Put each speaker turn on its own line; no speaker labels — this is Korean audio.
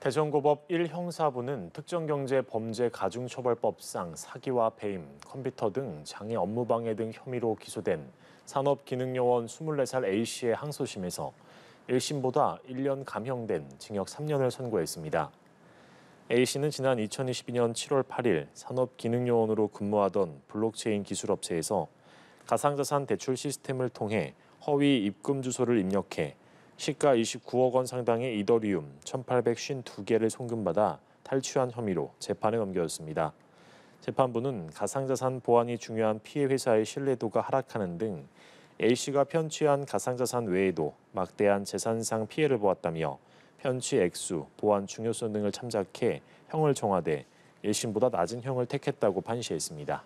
대전고법 1형사부는 특정경제범죄가중처벌법상 사기와 배임, 컴퓨터 등 장애 업무방해 등 혐의로 기소된 산업기능요원 24살 A씨의 항소심에서 1심보다 1년 감형된 징역 3년을 선고했습니다. A씨는 지난 2022년 7월 8일 산업기능요원으로 근무하던 블록체인 기술업체에서 가상자산 대출 시스템을 통해 허위 입금 주소를 입력해 시가 29억 원 상당의 이더리움 1,852개를 송금받아 탈취한 혐의로 재판에 넘겨졌습니다. 재판부는 가상자산 보안이 중요한 피해 회사의 신뢰도가 하락하는 등 A씨가 편취한 가상자산 외에도 막대한 재산상 피해를 보았다며 편취 액수, 보안 중요성 등을 참작해 형을 정화돼 1심보다 낮은 형을 택했다고 판시했습니다.